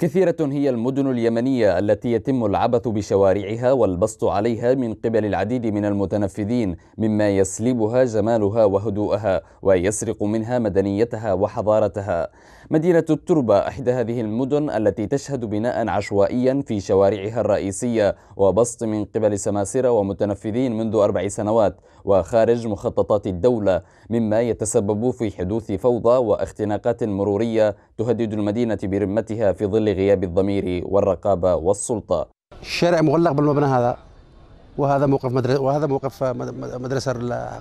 كثيرة هي المدن اليمنية التي يتم العبث بشوارعها والبسط عليها من قبل العديد من المتنفذين مما يسلبها جمالها وهدوءها ويسرق منها مدنيتها وحضارتها. مدينة التربة إحدى هذه المدن التي تشهد بناء عشوائيا في شوارعها الرئيسية وبسط من قبل سماسرة ومتنفذين منذ أربع سنوات وخارج مخططات الدولة مما يتسبب في حدوث فوضى واختناقات مرورية تهدد المدينة برمتها في ظل لغياب الضمير والرقابة والسلطة الشارع مغلق بالمبنى هذا وهذا موقف مدرسة وهذا موقف مدرسة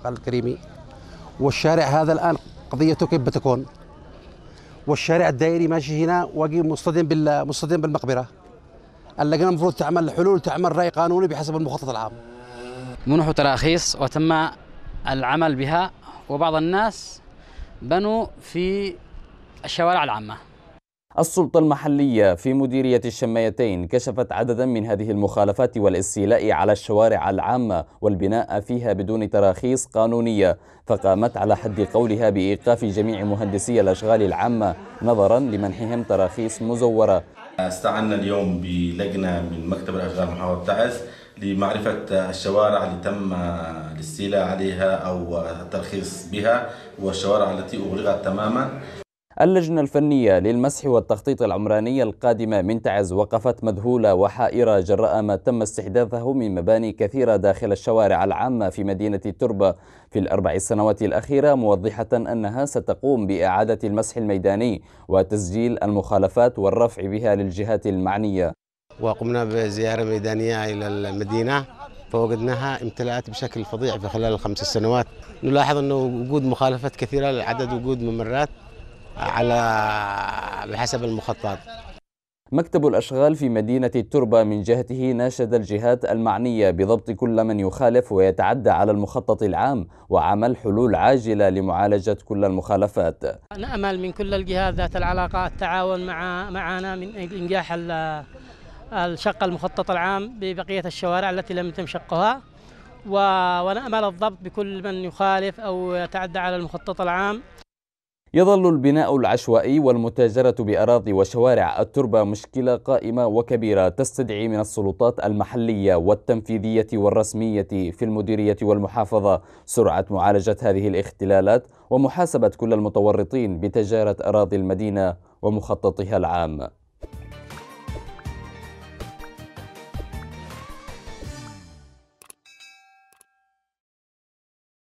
الكريمي والشارع هذا الآن قضيته كيف بتكون والشارع الدائري ماشي هنا واقي مصطدم مصطدم بالمقبرة اللجنة المفروض تعمل حلول تعمل رأي قانوني بحسب المخطط العام منح تراخيص وتم العمل بها وبعض الناس بنوا في الشوارع العامه السلطة المحلية في مديرية الشمايتين كشفت عددا من هذه المخالفات والاستيلاء على الشوارع العامة والبناء فيها بدون تراخيص قانونية فقامت على حد قولها بإيقاف جميع مهندسي الأشغال العامة نظرا لمنحهم تراخيص مزورة استعنا اليوم بلجنة من مكتب الأشغال محافظة تعز لمعرفة الشوارع اللي تم الاستيلاء عليها أو الترخيص بها والشوارع التي أغلقت تماما اللجنة الفنية للمسح والتخطيط العمراني القادمة من تعز وقفت مذهولة وحائرة جراء ما تم استحداثه من مباني كثيرة داخل الشوارع العامة في مدينة التربة في الأربع سنوات الأخيرة موضحة أنها ستقوم بإعادة المسح الميداني وتسجيل المخالفات والرفع بها للجهات المعنية وقمنا بزيارة ميدانية إلى المدينة فوجدناها امتلأت بشكل فظيع في خلال الخمس سنوات نلاحظ أنه وجود مخالفات كثيرة لعدد وجود ممرات على بحسب المخطط مكتب الأشغال في مدينة التربة من جهته ناشد الجهات المعنية بضبط كل من يخالف ويتعدى على المخطط العام وعمل حلول عاجلة لمعالجة كل المخالفات نأمل من كل الجهات ذات العلاقة التعاون مع معنا من إنجاح الشق المخطط العام ببقية الشوارع التي لم يتم شقها ونأمل الضبط بكل من يخالف أو يتعدى على المخطط العام يظل البناء العشوائي والمتاجرة بأراضي وشوارع التربة مشكلة قائمة وكبيرة تستدعي من السلطات المحلية والتنفيذية والرسمية في المديرية والمحافظة سرعة معالجة هذه الاختلالات ومحاسبة كل المتورطين بتجارة أراضي المدينة ومخططها العام